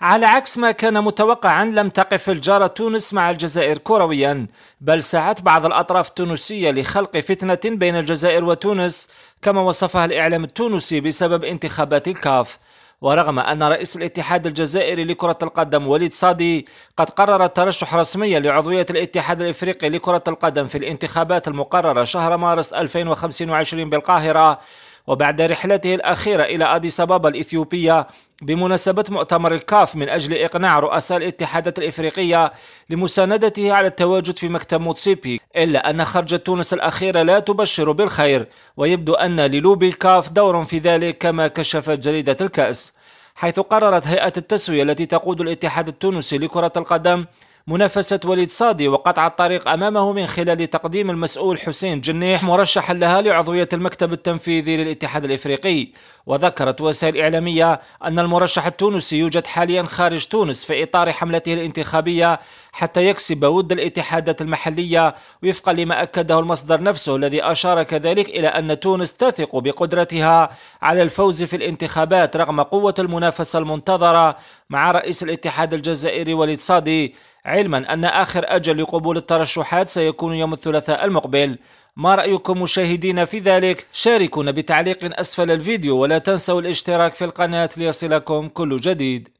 على عكس ما كان متوقعا لم تقف الجارة تونس مع الجزائر كرويا بل سعت بعض الأطراف التونسية لخلق فتنة بين الجزائر وتونس كما وصفها الإعلام التونسي بسبب انتخابات الكاف ورغم أن رئيس الاتحاد الجزائري لكرة القدم وليد صادي قد قرر الترشح رسميا لعضوية الاتحاد الإفريقي لكرة القدم في الانتخابات المقررة شهر مارس 2025 بالقاهرة وبعد رحلته الأخيرة إلى أديس أبابا الإثيوبية بمناسبة مؤتمر الكاف من أجل إقناع رؤساء الاتحادات الإفريقية لمساندته على التواجد في مكتب موتسيبي إلا أن خرجة تونس الأخيرة لا تبشر بالخير ويبدو أن للوبي الكاف دور في ذلك كما كشفت جريدة الكأس حيث قررت هيئة التسوية التي تقود الاتحاد التونسي لكرة القدم منافسة وليد صادي وقطع الطريق أمامه من خلال تقديم المسؤول حسين جنيح مرشحا لها لعضوية المكتب التنفيذي للاتحاد الإفريقي وذكرت وسائل إعلامية أن المرشح التونسي يوجد حاليا خارج تونس في إطار حملته الانتخابية حتى يكسب ود الاتحادات المحلية وفقا لما أكده المصدر نفسه الذي أشار كذلك إلى أن تونس تثق بقدرتها على الفوز في الانتخابات رغم قوة المنافسة المنتظرة مع رئيس الاتحاد الجزائري وليد صادي علما أن آخر أجل لقبول الترشحات سيكون يوم الثلاثاء المقبل ما رأيكم مشاهدين في ذلك؟ شاركونا بتعليق أسفل الفيديو ولا تنسوا الاشتراك في القناة ليصلكم كل جديد